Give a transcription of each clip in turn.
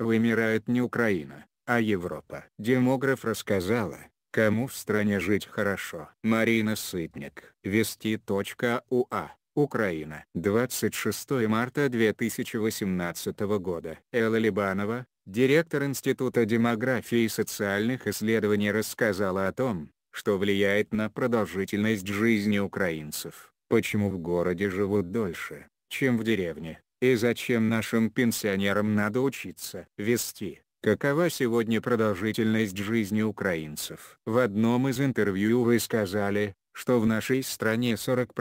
Вымирает не Украина, а Европа. Демограф рассказала, кому в стране жить хорошо. Марина Сытник. Вести.уа. Украина. 26 марта 2018 года. Элла Либанова, директор Института демографии и социальных исследований рассказала о том, что влияет на продолжительность жизни украинцев, почему в городе живут дольше, чем в деревне. И зачем нашим пенсионерам надо учиться вести? Какова сегодня продолжительность жизни украинцев? В одном из интервью вы сказали, что в нашей стране 40%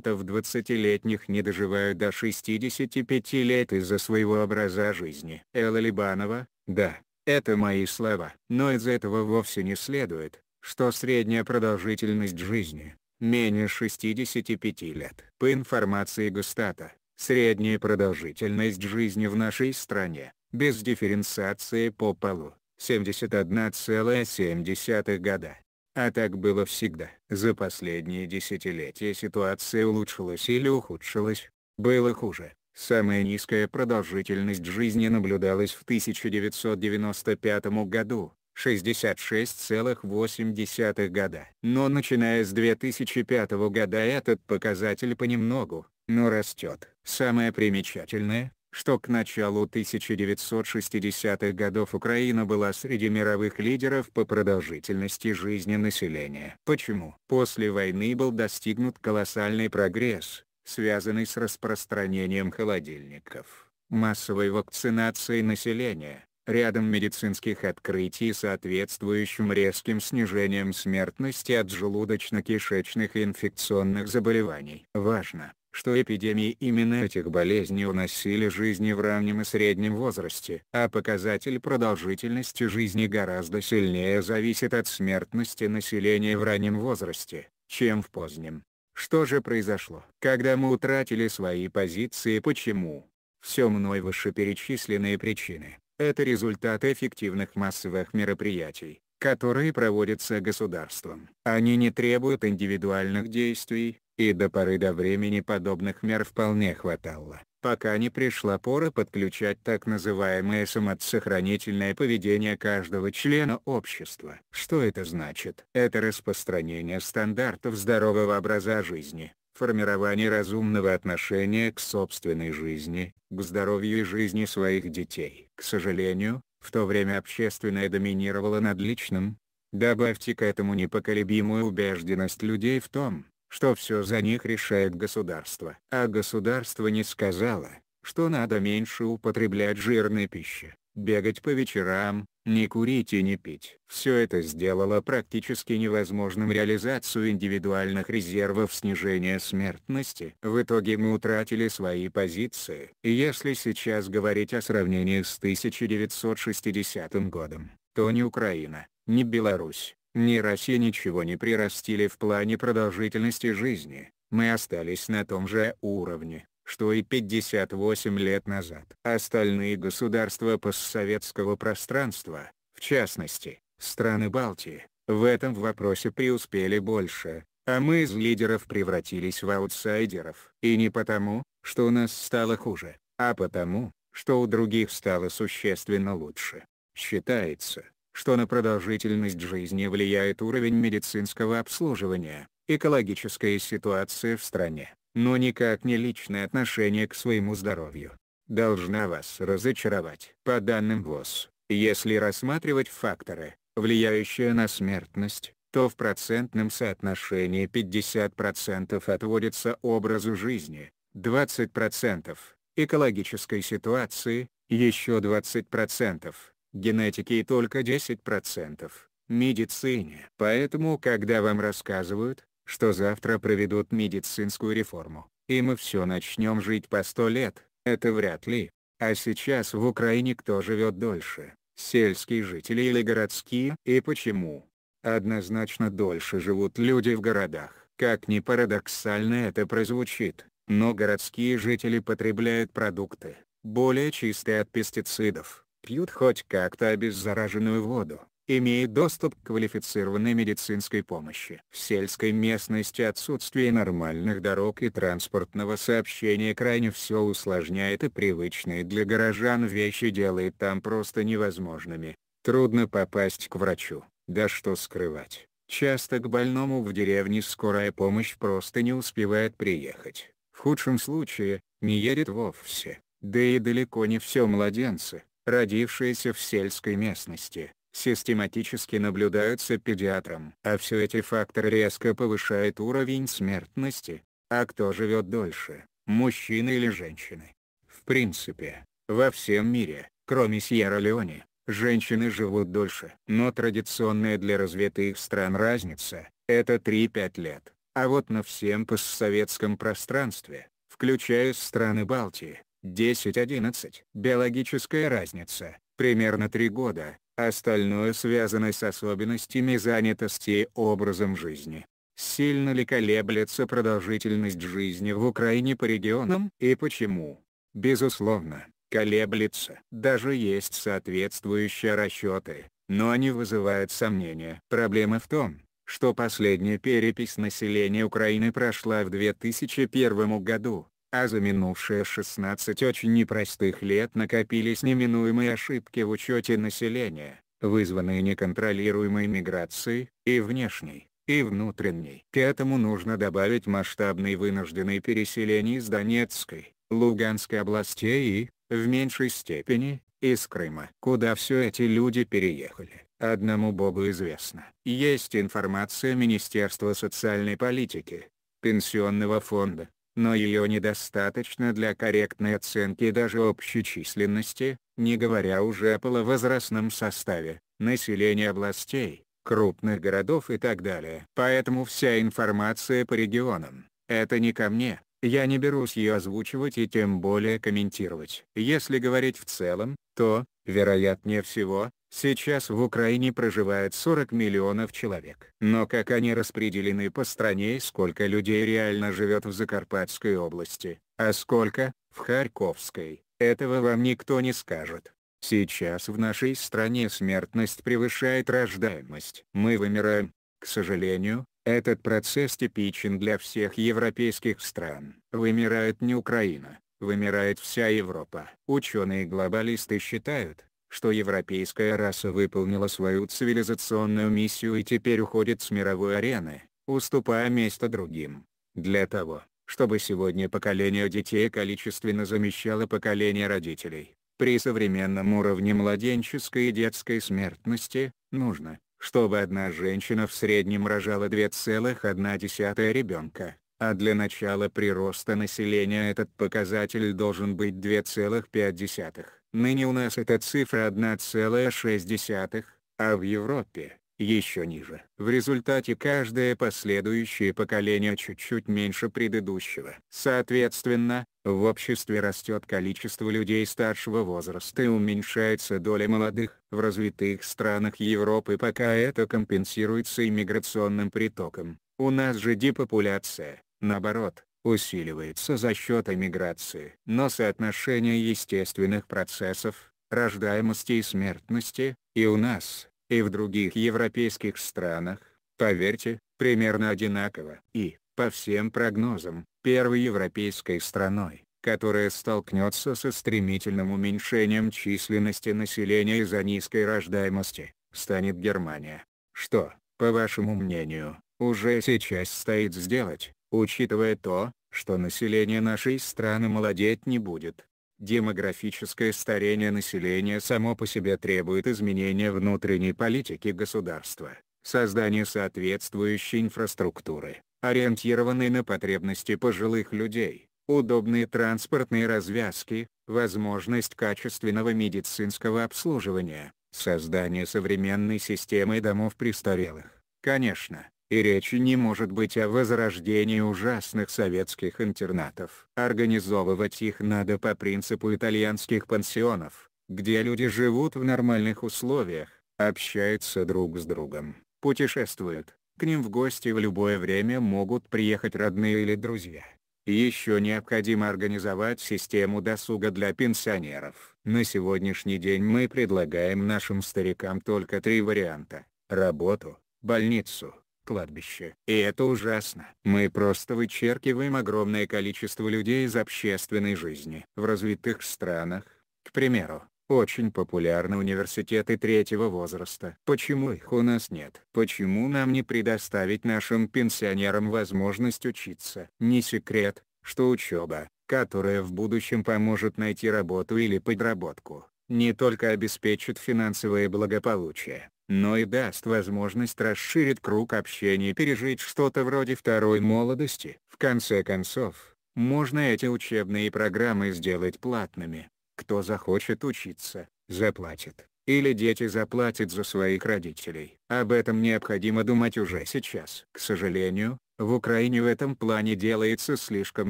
20-летних не доживают до 65 лет из-за своего образа жизни. Элла Либанова, да, это мои слова. Но из этого вовсе не следует, что средняя продолжительность жизни – менее 65 лет. По информации Густата, Средняя продолжительность жизни в нашей стране, без дифференциации по полу, 71,7 года. А так было всегда. За последние десятилетия ситуация улучшилась или ухудшилась. Было хуже. Самая низкая продолжительность жизни наблюдалась в 1995 году, 66,8 года. Но начиная с 2005 года этот показатель понемногу, но растет. Самое примечательное, что к началу 1960-х годов Украина была среди мировых лидеров по продолжительности жизни населения. Почему? После войны был достигнут колоссальный прогресс, связанный с распространением холодильников, массовой вакцинацией населения, рядом медицинских открытий соответствующим резким снижением смертности от желудочно-кишечных и инфекционных заболеваний. Важно, что эпидемии именно этих болезней уносили жизни в раннем и среднем возрасте. А показатель продолжительности жизни гораздо сильнее зависит от смертности населения в раннем возрасте, чем в позднем. Что же произошло? Когда мы утратили свои позиции почему? Все мной вышеперечисленные причины – это результат эффективных массовых мероприятий, которые проводятся государством. Они не требуют индивидуальных действий, и до поры до времени подобных мер вполне хватало, пока не пришла пора подключать так называемое самосохранительное поведение каждого члена общества. Что это значит? Это распространение стандартов здорового образа жизни, формирование разумного отношения к собственной жизни, к здоровью и жизни своих детей. К сожалению, в то время общественное доминировало над личным. Добавьте к этому непоколебимую убежденность людей в том, что все за них решает государство. А государство не сказало, что надо меньше употреблять жирной пищи, бегать по вечерам, не курить и не пить. Все это сделало практически невозможным реализацию индивидуальных резервов снижения смертности. В итоге мы утратили свои позиции. И Если сейчас говорить о сравнении с 1960 годом, то ни Украина, ни Беларусь, ни Россия ничего не прирастили в плане продолжительности жизни, мы остались на том же уровне, что и 58 лет назад. Остальные государства постсоветского пространства, в частности, страны Балтии, в этом вопросе преуспели больше, а мы из лидеров превратились в аутсайдеров. И не потому, что у нас стало хуже, а потому, что у других стало существенно лучше. Считается, что на продолжительность жизни влияет уровень медицинского обслуживания, экологическая ситуация в стране, но никак не личное отношение к своему здоровью. Должна вас разочаровать. По данным ВОЗ, если рассматривать факторы, влияющие на смертность, то в процентном соотношении 50% отводится образу жизни, 20% — экологической ситуации, еще 20% генетике и только 10% медицине. Поэтому когда вам рассказывают, что завтра проведут медицинскую реформу, и мы все начнем жить по 100 лет, это вряд ли. А сейчас в Украине кто живет дольше, сельские жители или городские? И почему? Однозначно дольше живут люди в городах. Как ни парадоксально это прозвучит, но городские жители потребляют продукты, более чистые от пестицидов, пьют хоть как-то обеззараженную воду, имеют доступ к квалифицированной медицинской помощи. В сельской местности отсутствие нормальных дорог и транспортного сообщения крайне все усложняет и привычные для горожан вещи делает там просто невозможными. Трудно попасть к врачу, да что скрывать. Часто к больному в деревне скорая помощь просто не успевает приехать. В худшем случае, не едет вовсе. Да и далеко не все младенцы, родившиеся в сельской местности, систематически наблюдаются педиатром. А все эти факторы резко повышают уровень смертности. А кто живет дольше, мужчины или женщины? В принципе, во всем мире, кроме Сьерра-Леоне, женщины живут дольше. Но традиционная для развитых стран разница – это 3-5 лет. А вот на всем постсоветском пространстве, включая страны Балтии, 10-11, биологическая разница, примерно 3 года, остальное связано с особенностями занятости и образом жизни. Сильно ли колеблется продолжительность жизни в Украине по регионам и почему? Безусловно, колеблется. Даже есть соответствующие расчеты, но они вызывают сомнения. Проблема в том, что последняя перепись населения Украины прошла в 2001 году, а за минувшие 16 очень непростых лет накопились неминуемые ошибки в учете населения, вызванные неконтролируемой миграцией, и внешней, и внутренней. К этому нужно добавить масштабный вынужденный переселение из Донецкой, Луганской областей и, в меньшей степени, из Крыма. Куда все эти люди переехали, одному Богу известно. Есть информация Министерства социальной политики, Пенсионного фонда, но ее недостаточно для корректной оценки даже общей численности, не говоря уже о полувозрастном составе, населении областей, крупных городов и так далее. Поэтому вся информация по регионам, это не ко мне, я не берусь ее озвучивать и тем более комментировать. Если говорить в целом, то, вероятнее всего, Сейчас в Украине проживает 40 миллионов человек. Но как они распределены по стране и сколько людей реально живет в Закарпатской области, а сколько – в Харьковской, этого вам никто не скажет. Сейчас в нашей стране смертность превышает рождаемость. Мы вымираем. К сожалению, этот процесс типичен для всех европейских стран. Вымирает не Украина, вымирает вся Европа. Ученые-глобалисты считают, что европейская раса выполнила свою цивилизационную миссию и теперь уходит с мировой арены, уступая место другим. Для того, чтобы сегодня поколение детей количественно замещало поколение родителей, при современном уровне младенческой и детской смертности, нужно, чтобы одна женщина в среднем рожала 2,1 ребенка, а для начала прироста населения этот показатель должен быть 2,5. Ныне у нас эта цифра 1,6, а в Европе еще ниже. В результате каждое последующее поколение чуть-чуть меньше предыдущего. Соответственно, в обществе растет количество людей старшего возраста и уменьшается доля молодых. В развитых странах Европы пока это компенсируется иммиграционным притоком. У нас же депопуляция, наоборот, усиливается за счет эмиграции. Но соотношение естественных процессов, рождаемости и смертности, и у нас, и в других европейских странах, поверьте, примерно одинаково. И, по всем прогнозам, первой европейской страной, которая столкнется со стремительным уменьшением численности населения из-за низкой рождаемости, станет Германия. Что, по вашему мнению, уже сейчас стоит сделать? учитывая то, что население нашей страны молодеть не будет. Демографическое старение населения само по себе требует изменения внутренней политики государства, создания соответствующей инфраструктуры, ориентированной на потребности пожилых людей, удобные транспортные развязки, возможность качественного медицинского обслуживания, создание современной системы домов престарелых. Конечно, и речи не может быть о возрождении ужасных советских интернатов. Организовывать их надо по принципу итальянских пансионов, где люди живут в нормальных условиях, общаются друг с другом, путешествуют, к ним в гости в любое время могут приехать родные или друзья. Еще необходимо организовать систему досуга для пенсионеров. На сегодняшний день мы предлагаем нашим старикам только три варианта – работу, больницу кладбище. И это ужасно. Мы просто вычеркиваем огромное количество людей из общественной жизни. В развитых странах, к примеру, очень популярны университеты третьего возраста. Почему их у нас нет? Почему нам не предоставить нашим пенсионерам возможность учиться? Не секрет, что учеба, которая в будущем поможет найти работу или подработку, не только обеспечит финансовое благополучие, но и даст возможность расширить круг общения и пережить что-то вроде второй молодости. В конце концов, можно эти учебные программы сделать платными. Кто захочет учиться, заплатит. Или дети заплатят за своих родителей. Об этом необходимо думать уже сейчас. К сожалению, в Украине в этом плане делается слишком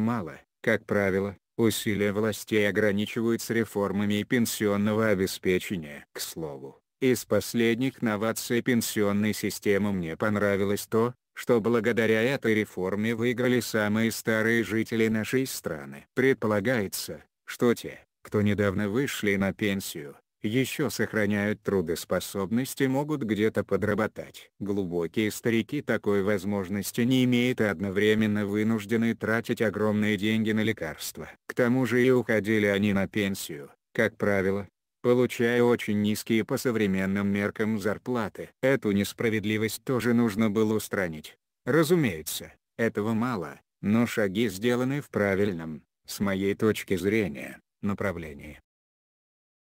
мало. Как правило, Усилия властей ограничиваются реформами пенсионного обеспечения. К слову, из последних новаций пенсионной системы мне понравилось то, что благодаря этой реформе выиграли самые старые жители нашей страны. Предполагается, что те, кто недавно вышли на пенсию, еще сохраняют трудоспособность и могут где-то подработать. Глубокие старики такой возможности не имеют и одновременно вынуждены тратить огромные деньги на лекарства. К тому же и уходили они на пенсию, как правило, получая очень низкие по современным меркам зарплаты. Эту несправедливость тоже нужно было устранить. Разумеется, этого мало, но шаги сделаны в правильном, с моей точки зрения, направлении.